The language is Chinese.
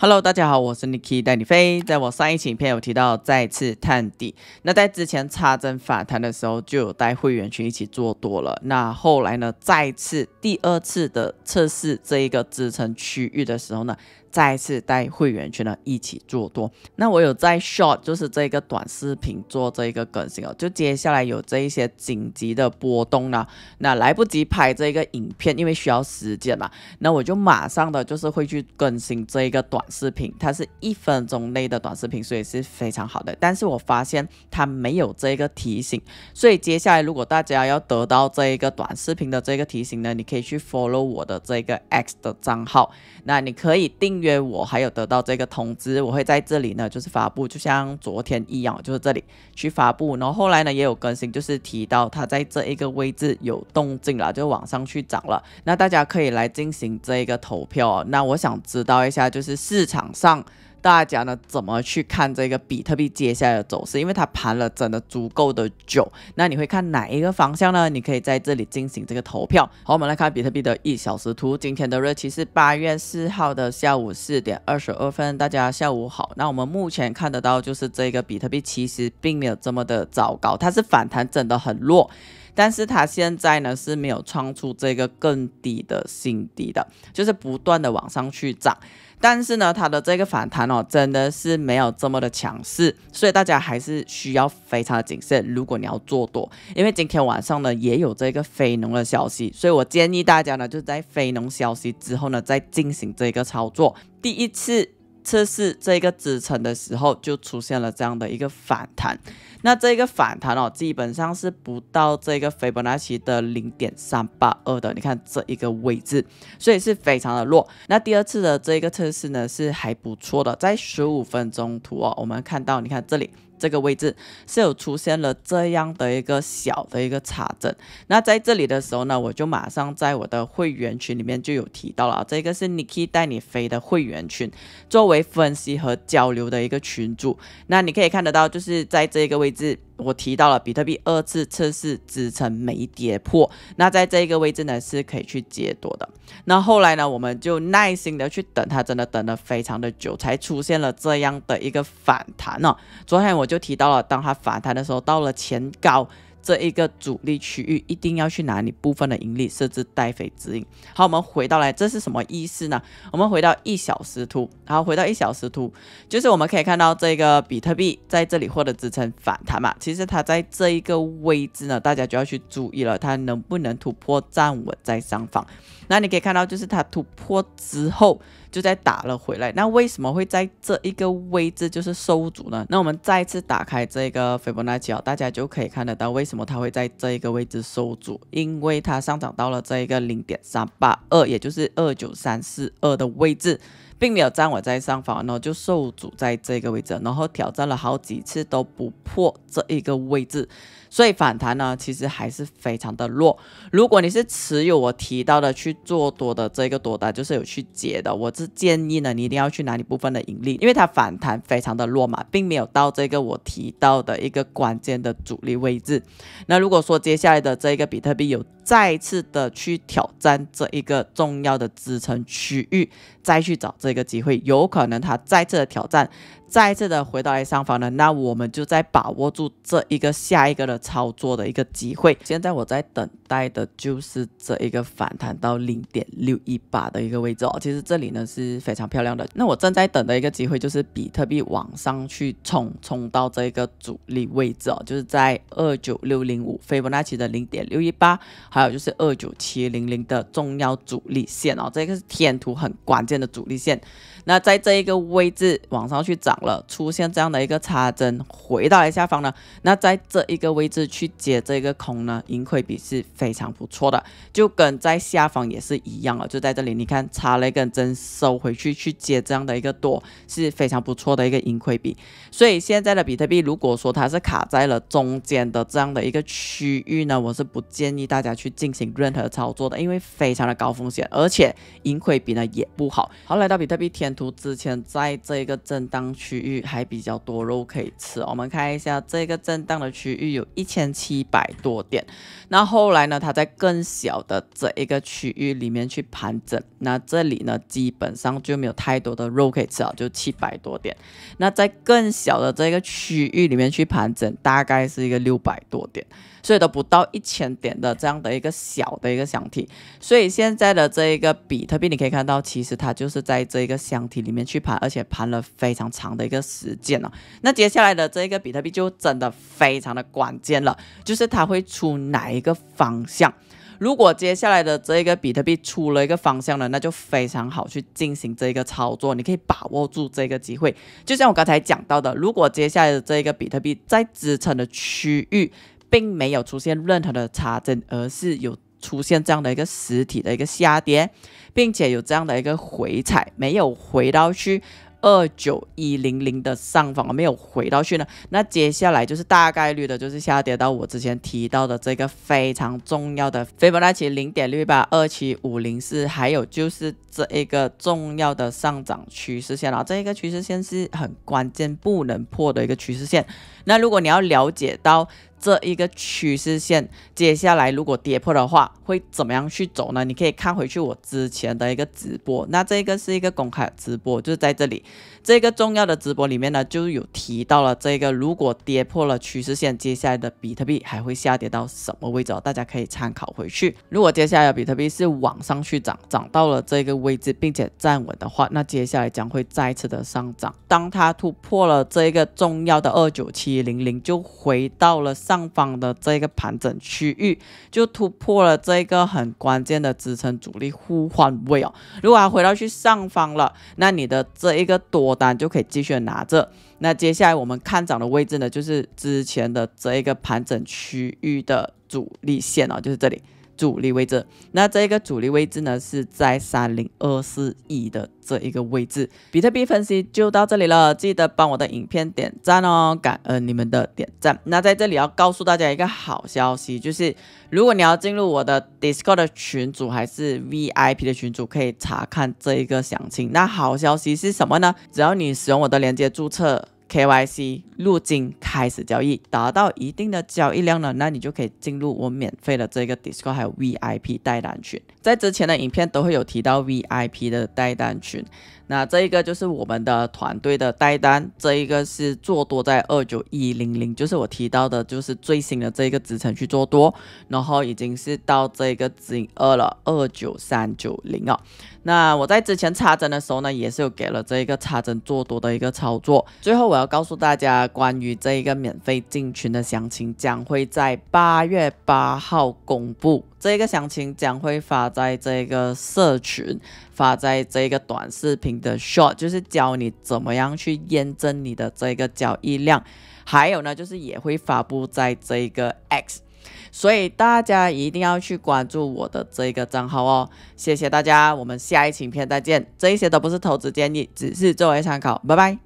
Hello，大家好，我是 Niki 带你飞。在我上一期影片有提到再次探底，那在之前插针反弹的时候，就有带会员群一起做多了。那后来呢，再次第二次的测试这一个支撑区域的时候呢？再次带会员群呢一起做多。那我有在 short，就是这个短视频做这个更新哦。就接下来有这一些紧急的波动呢，那来不及拍这个影片，因为需要时间嘛。那我就马上的就是会去更新这一个短视频，它是一分钟内的短视频，所以是非常好的。但是我发现它没有这个提醒，所以接下来如果大家要得到这一个短视频的这个提醒呢，你可以去 follow 我的这个 X 的账号，那你可以定。约我还有得到这个通知，我会在这里呢，就是发布，就像昨天一样，就是这里去发布。然后后来呢也有更新，就是提到它在这一个位置有动静了，就往上去涨了。那大家可以来进行这一个投票。那我想知道一下，就是市场上。大家呢怎么去看这个比特币接下来的走势？因为它盘了真的足够的久，那你会看哪一个方向呢？你可以在这里进行这个投票。好，我们来看比特币的一小时图。今天的日期是八月四号的下午四点二十二分。大家下午好。那我们目前看得到就是这个比特币其实并没有这么的糟糕，它是反弹整的很弱。但是它现在呢是没有创出这个更低的新低的，就是不断的往上去涨。但是呢，它的这个反弹哦，真的是没有这么的强势，所以大家还是需要非常谨慎。如果你要做多，因为今天晚上呢也有这个非农的消息，所以我建议大家呢就在非农消息之后呢再进行这个操作。第一次。测试这个支撑的时候，就出现了这样的一个反弹。那这个反弹哦，基本上是不到这个斐波那契的零点三八二的。你看这一个位置，所以是非常的弱。那第二次的这个测试呢，是还不错的，在十五分钟图哦，我们看到，你看这里。这个位置是有出现了这样的一个小的一个插针。那在这里的时候呢，我就马上在我的会员群里面就有提到了，这个是 n i k i 带你飞的会员群，作为分析和交流的一个群组。那你可以看得到，就是在这个位置。我提到了比特币二次测试支撑没跌破，那在这一个位置呢是可以去解多的。那后来呢，我们就耐心的去等它，真的等了非常的久，才出现了这样的一个反弹呢。昨天我就提到了，当它反弹的时候，到了前高。这一个主力区域一定要去拿你部分的盈利设置带飞指引。好，我们回到来，这是什么意思呢？我们回到一小时图，好，回到一小时图，就是我们可以看到这个比特币在这里获得支撑反弹嘛。其实它在这一个位置呢，大家就要去注意了，它能不能突破站稳在上方？那你可以看到，就是它突破之后。就再打了回来，那为什么会在这一个位置就是收阻呢？那我们再次打开这个斐波那契，大家就可以看得到为什么它会在这一个位置收阻，因为它上涨到了这一个零点三八二，也就是二九三四二的位置。并没有站稳在上方然后就受阻在这个位置，然后挑战了好几次都不破这一个位置，所以反弹呢其实还是非常的弱。如果你是持有我提到的去做多的这个多单，就是有去解的，我是建议呢你一定要去哪里部分的盈利，因为它反弹非常的弱嘛，并没有到这个我提到的一个关键的阻力位置。那如果说接下来的这个比特币有再次的去挑战这一个重要的支撑区域，再去找这。这个机会，有可能他再次的挑战。再一次的回到上方了，那我们就再把握住这一个下一个的操作的一个机会。现在我在等待的就是这一个反弹到零点六一八的一个位置哦。其实这里呢是非常漂亮的。那我正在等的一个机会就是比特币往上去冲，冲到这一个主力位置哦，就是在二九六零五斐波那契的零点六一八，还有就是二九七零零的重要阻力线哦。这个是天图很关键的阻力线。那在这一个位置往上去涨。了，出现这样的一个插针回到下方呢，那在这一个位置去接这个空呢，盈亏比是非常不错的，就跟在下方也是一样了，就在这里你看插了一根针收回去去接这样的一个多是非常不错的一个盈亏比。所以现在的比特币如果说它是卡在了中间的这样的一个区域呢，我是不建议大家去进行任何操作的，因为非常的高风险，而且盈亏比呢也不好。好，来到比特币天图之前，在这个震荡区。区域还比较多肉可以吃，我们看一下这个震荡的区域有一千七百多点，那后来呢，它在更小的这一个区域里面去盘整，那这里呢基本上就没有太多的肉可以吃了，就七百多点。那在更小的这个区域里面去盘整，大概是一个六百多点，所以都不到一千点的这样的一个小的一个箱体。所以现在的这一个比特币，你可以看到，其实它就是在这一个箱体里面去盘，而且盘了非常长。的一个时间了，那接下来的这一个比特币就真的非常的关键了，就是它会出哪一个方向？如果接下来的这一个比特币出了一个方向了，那就非常好去进行这一个操作，你可以把握住这个机会。就像我刚才讲到的，如果接下来的这一个比特币在支撑的区域并没有出现任何的差针，而是有出现这样的一个实体的一个下跌，并且有这样的一个回踩，没有回到去。二九一零零的上方没有回到去呢。那接下来就是大概率的，就是下跌到我之前提到的这个非常重要的斐波那契零点六八二七五零四，还有就是这一个重要的上涨趋势线了。这一个趋势线是很关键，不能破的一个趋势线。那如果你要了解到，这一个趋势线，接下来如果跌破的话，会怎么样去走呢？你可以看回去我之前的一个直播，那这个是一个公开直播，就是在这里这个重要的直播里面呢，就是有提到了这个如果跌破了趋势线，接下来的比特币还会下跌到什么位置？哦，大家可以参考回去。如果接下来比特币是往上去涨，涨到了这个位置并且站稳的话，那接下来将会再次的上涨。当它突破了这一个重要的二九七零零，就回到了。上方的这一个盘整区域就突破了这一个很关键的支撑阻力互换位哦。如果它回到去上方了，那你的这一个多单就可以继续拿着。那接下来我们看涨的位置呢，就是之前的这一个盘整区域的阻力线哦，就是这里。主力位置，那这一个主力位置呢是在三零二四亿的这一个位置。比特币分析就到这里了，记得帮我的影片点赞哦，感恩你们的点赞。那在这里要告诉大家一个好消息，就是如果你要进入我的 Discord 群组还是 VIP 的群组，可以查看这一个详情。那好消息是什么呢？只要你使用我的连接注册。K Y C 入境开始交易，达到一定的交易量呢，那你就可以进入我免费的这个 Discord，还有 V I P 代单群。在之前的影片都会有提到 V I P 的代单群。那这一个就是我们的团队的代单，这一个是做多在二九一零零，就是我提到的，就是最新的这一个支撑去做多，然后已经是到这个止二了，二九三九零啊。那我在之前插针的时候呢，也是有给了这一个插针做多的一个操作。最后我要告诉大家，关于这一个免费进群的详情，将会在八月八号公布。这个详情将会发在这个社群，发在这个短视频的 short，就是教你怎么样去验证你的这个交易量。还有呢，就是也会发布在这个 X。所以大家一定要去关注我的这个账号哦。谢谢大家，我们下一期片再见。这一些都不是投资建议，只是作为参考。拜拜。